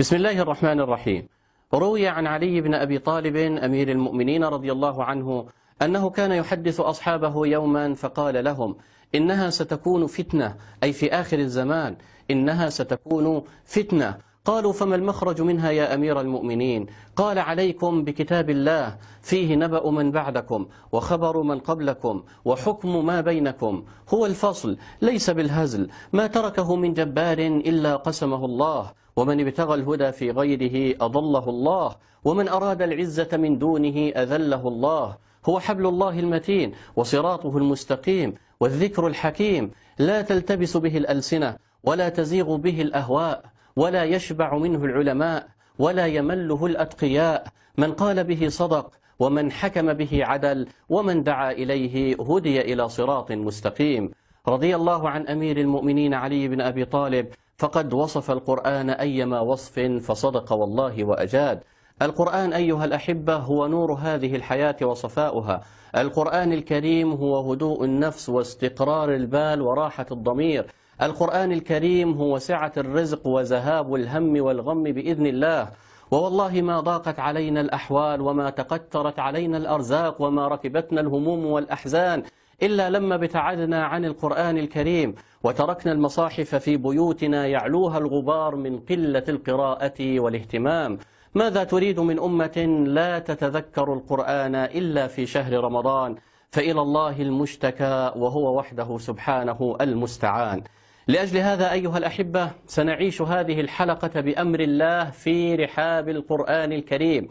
بسم الله الرحمن الرحيم روي عن علي بن أبي طالب أمير المؤمنين رضي الله عنه أنه كان يحدث أصحابه يوما فقال لهم إنها ستكون فتنة أي في آخر الزمان إنها ستكون فتنة قالوا فما المخرج منها يا أمير المؤمنين قال عليكم بكتاب الله فيه نبأ من بعدكم وخبر من قبلكم وحكم ما بينكم هو الفصل ليس بالهزل ما تركه من جبار إلا قسمه الله ومن ابتغى الهدى في غيره أضله الله ومن أراد العزة من دونه أذله الله هو حبل الله المتين وصراطه المستقيم والذكر الحكيم لا تلتبس به الألسنة ولا تزيغ به الأهواء ولا يشبع منه العلماء ولا يمله الأتقياء من قال به صدق ومن حكم به عدل ومن دعا إليه هدي إلى صراط مستقيم رضي الله عن أمير المؤمنين علي بن أبي طالب فقد وصف القرآن أيما وصف فصدق والله وأجاد القرآن أيها الأحبة هو نور هذه الحياة وصفاؤها القرآن الكريم هو هدوء النفس واستقرار البال وراحة الضمير القرآن الكريم هو سعة الرزق وذهاب الهم والغم بإذن الله ووالله ما ضاقت علينا الأحوال وما تقترت علينا الأرزاق وما ركبتنا الهموم والأحزان إلا لما ابتعدنا عن القرآن الكريم وتركنا المصاحف في بيوتنا يعلوها الغبار من قلة القراءة والاهتمام ماذا تريد من أمة لا تتذكر القرآن إلا في شهر رمضان فإلى الله المشتكى وهو وحده سبحانه المستعان لأجل هذا أيها الأحبة سنعيش هذه الحلقة بأمر الله في رحاب القرآن الكريم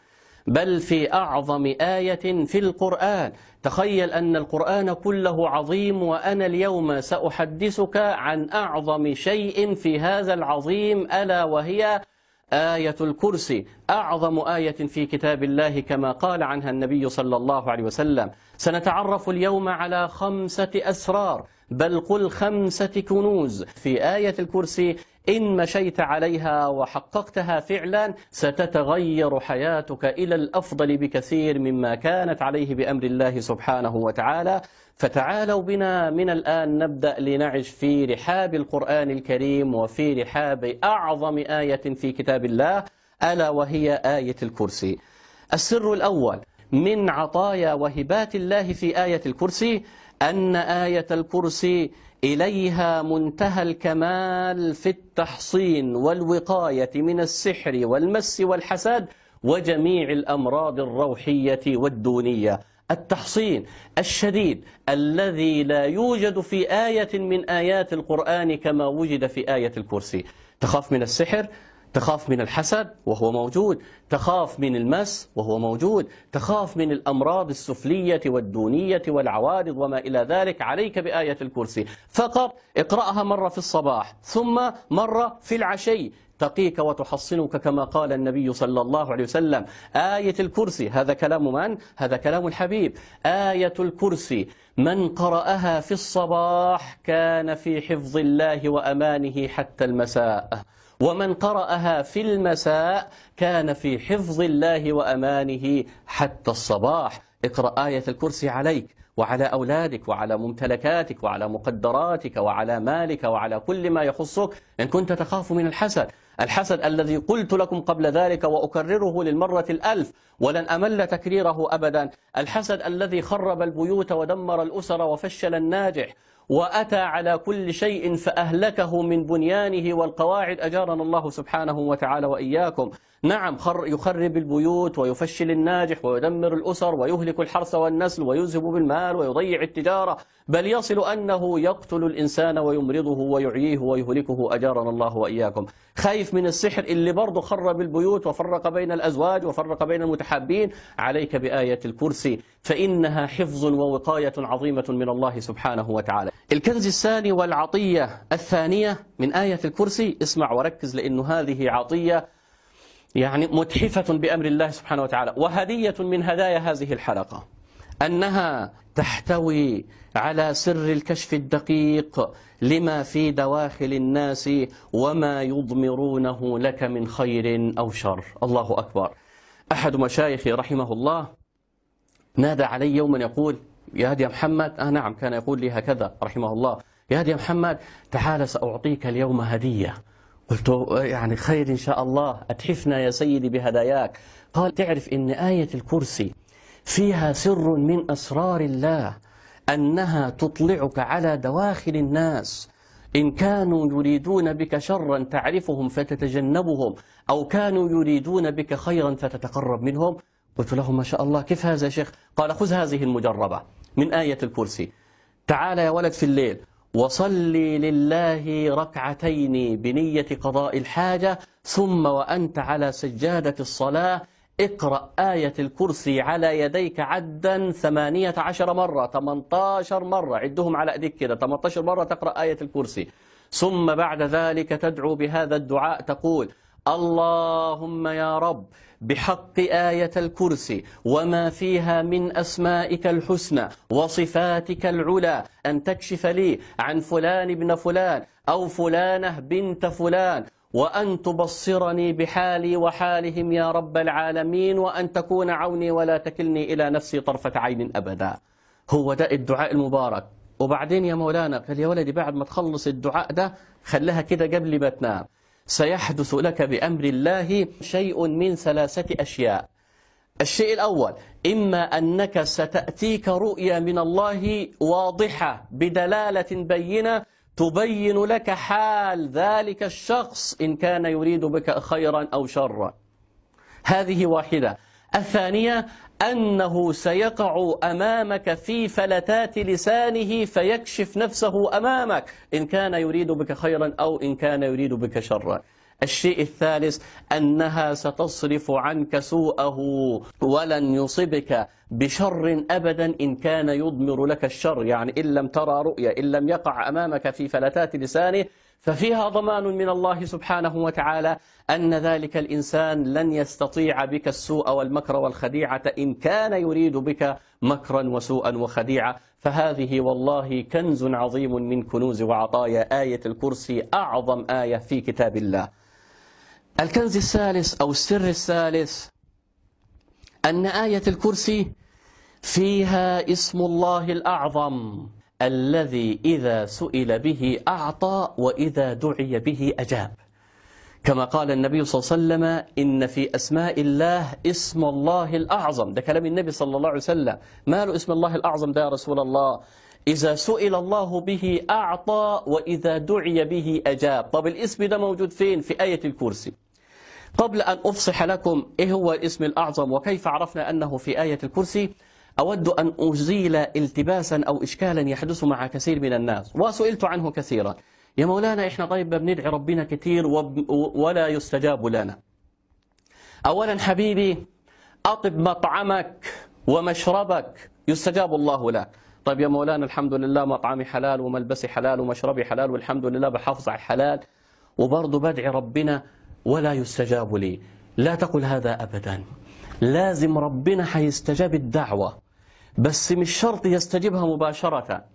بل في أعظم آية في القرآن تخيل أن القرآن كله عظيم وأنا اليوم سأحدثك عن أعظم شيء في هذا العظيم ألا وهي آية الكرسي أعظم آية في كتاب الله كما قال عنها النبي صلى الله عليه وسلم سنتعرف اليوم على خمسة أسرار بل قل خمسة كنوز في آية الكرسي إن مشيت عليها وحققتها فعلا ستتغير حياتك إلى الأفضل بكثير مما كانت عليه بأمر الله سبحانه وتعالى فتعالوا بنا من الآن نبدأ لنعش في رحاب القرآن الكريم وفي رحاب أعظم آية في كتاب الله ألا وهي آية الكرسي السر الأول من عطايا وهبات الله في آية الكرسي أن آية الكرسي إليها منتهى الكمال في التحصين والوقاية من السحر والمس والحسد وجميع الأمراض الروحية والدونية التحصين الشديد الذي لا يوجد في آية من آيات القرآن كما وجد في آية الكرسي تخاف من السحر تخاف من الحسد وهو موجود تخاف من المس وهو موجود تخاف من الأمراض السفلية والدونية والعوارض وما إلى ذلك عليك بآية الكرسي فقط اقرأها مرة في الصباح ثم مرة في العشي تقيك وتحصنك كما قال النبي صلى الله عليه وسلم آية الكرسي هذا كلام من؟ هذا كلام الحبيب آية الكرسي من قرأها في الصباح كان في حفظ الله وأمانه حتى المساء ومن قرأها في المساء كان في حفظ الله وأمانه حتى الصباح اقرأ آية الكرسي عليك وعلى أولادك وعلى ممتلكاتك وعلى مقدراتك وعلى مالك وعلى كل ما يخصك إن كنت تخاف من الحسد الحسد الذي قلت لكم قبل ذلك وأكرره للمرة الألف ولن أمل تكريره أبدا الحسد الذي خرب البيوت ودمر الأسر وفشل الناجح وأتى على كل شيء فأهلكه من بنيانه والقواعد أجارنا الله سبحانه وتعالى وإياكم نعم يخرب البيوت ويفشل الناجح ويدمر الأسر ويهلك الحرث والنسل ويذهب بالمال ويضيع التجارة بل يصل أنه يقتل الإنسان ويمرضه ويعييه ويهلكه أجارنا الله وإياكم خايف من السحر اللي برضه خرب البيوت وفرق بين الأزواج وفرق بين المتحابين عليك بآية الكرسي فإنها حفظ ووقاية عظيمة من الله سبحانه وتعالى الكنز الثاني والعطية الثانية من آية الكرسي اسمع وركز لأن هذه عطية يعني متحفة بأمر الله سبحانه وتعالى وهدية من هدايا هذه الحلقة أنها تحتوي على سر الكشف الدقيق لما في دواخل الناس وما يضمرونه لك من خير أو شر الله أكبر أحد مشايخي رحمه الله نادى علي يوما يقول يا هدي محمد آه نعم كان يقول لي هكذا رحمه الله يا هدي محمد تعال سأعطيك اليوم هدية قلت يعني خير إن شاء الله أتحفنا يا سيدي بهداياك قال تعرف إن آية الكرسي فيها سر من أسرار الله أنها تطلعك على دواخل الناس إن كانوا يريدون بك شرا تعرفهم فتتجنبهم أو كانوا يريدون بك خيرا فتتقرب منهم قلت له ما شاء الله كيف هذا يا شيخ قال خذ هذه المجربة من آية الكرسي تعال يا ولد في الليل وصلي لله ركعتين بنية قضاء الحاجة ثم وأنت على سجادة الصلاة اقرأ آية الكرسي على يديك عدا ثمانية عشر مرة 18 مرة عدهم على أيديك كده 18 مرة تقرأ آية الكرسي ثم بعد ذلك تدعو بهذا الدعاء تقول اللهم يا رب بحق آية الكرسي وما فيها من أسمائك الحسنى وصفاتك العلى أن تكشف لي عن فلان ابن فلان أو فلانة بنت فلان وأن تبصرني بحالي وحالهم يا رب العالمين وأن تكون عوني ولا تكلني إلى نفسي طرفة عين أبدا هو ده الدعاء المبارك وبعدين يا مولانا قال يا ولدي بعد ما تخلص الدعاء ده خلها كده قبل ما تنام سيحدث لك بأمر الله شيء من ثلاثة أشياء الشيء الأول إما أنك ستأتيك رؤيا من الله واضحة بدلالة بينة تبين لك حال ذلك الشخص إن كان يريد بك خيرا أو شرا هذه واحدة الثانية أنه سيقع أمامك في فلتات لسانه فيكشف نفسه أمامك إن كان يريد بك خيرا أو إن كان يريد بك شرا الشيء الثالث أنها ستصرف عنك سوءه ولن يصبك بشر أبدا إن كان يضمر لك الشر يعني إن لم ترى رؤيا إن لم يقع أمامك في فلتات لسانه ففيها ضمان من الله سبحانه وتعالى أن ذلك الإنسان لن يستطيع بك السوء والمكر والخديعة إن كان يريد بك مكرا وسوءا وخديعة فهذه والله كنز عظيم من كنوز وعطايا آية الكرسي أعظم آية في كتاب الله الكنز الثالث أو السر الثالث أن آية الكرسي فيها اسم الله الأعظم الذي إذا سئل به أعطى وإذا دعي به أجاب كما قال النبي صلى الله عليه وسلم إن في أسماء الله اسم الله الأعظم ده كلام النبي صلى الله عليه وسلم ما له اسم الله الأعظم ده يا رسول الله إذا سئل الله به أعطى وإذا دعي به أجاب طب الاسم ده موجود فين في آية الكرسي قبل أن أفصح لكم إيه هو الاسم الأعظم وكيف عرفنا أنه في آية الكرسي أود أن أزيل التباسا أو إشكالا يحدث مع كثير من الناس وسئلت عنه كثيرا يا مولانا إحنا طيب بندعي ربنا كثير ولا يستجاب لنا أولا حبيبي أطب مطعمك ومشربك يستجاب الله لك طيب يا مولانا الحمد لله مطعمي حلال وملبسي حلال ومشربي حلال والحمد لله بحافظ على الحلال وبرضه بدعي ربنا ولا يستجاب لي لا تقل هذا أبدا لازم ربنا حيستجاب الدعوة بس مش شرط يستجيبها مباشرة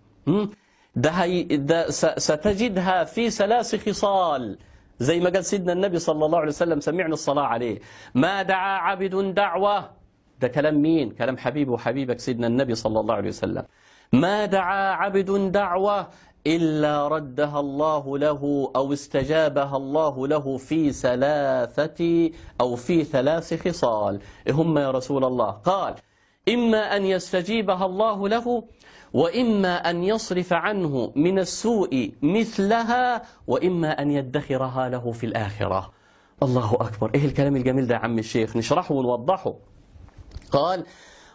ده, هي ده ستجدها في ثلاث خصال زي ما قال سيدنا النبي صلى الله عليه وسلم سمعنا الصلاة عليه ما دعا عبد دعوة ده كلام مين كلام حبيبه وحبيبك سيدنا النبي صلى الله عليه وسلم ما دعا عبد دعوة إلا ردها الله له أو استجابها الله له في ثلاثة أو في ثلاث خصال إيه هم يا رسول الله قال إما أن يستجيبها الله له وإما أن يصرف عنه من السوء مثلها وإما أن يدخرها له في الآخرة الله أكبر إيه الكلام الجميل ده يا عم الشيخ نشرحه ونوضحه قال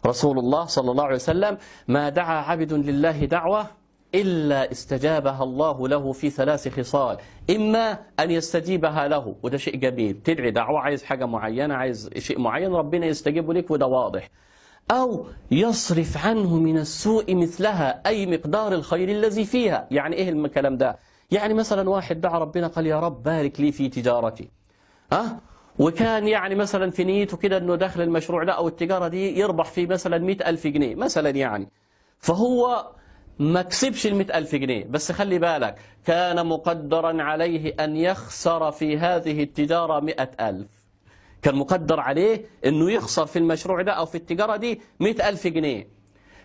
رسول الله صلى الله عليه وسلم ما دعا عبد لله دعوة إلا استجابها الله له في ثلاث خصال إما أن يستجيبها له وده شيء جميل تدعي دعوة عايز حاجة معينة عايز شيء معين ربنا يستجيب لك وده واضح أو يصرف عنه من السوء مثلها أي مقدار الخير الذي فيها يعني إيه الكلام ده يعني مثلا واحد دعا ربنا قال يا رب بارك لي في تجارتي ها وكان يعني مثلا في نيته كده أنه دخل المشروع ده أو التجارة دي يربح فيه مثلا مئة ألف جنيه مثلا يعني فهو ما كسبش ال 100000 جنيه بس خلي بالك كان مقدرا عليه أن يخسر في هذه التجارة 100000 كان مقدر عليه أنه يخسر في المشروع ده أو في التجارة دي 100000 جنيه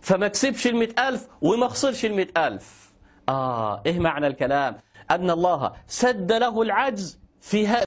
فما كسبش ال 100000 وما خسرش ال 100000 آه إيه معنى الكلام أن الله سد له العجز في هذا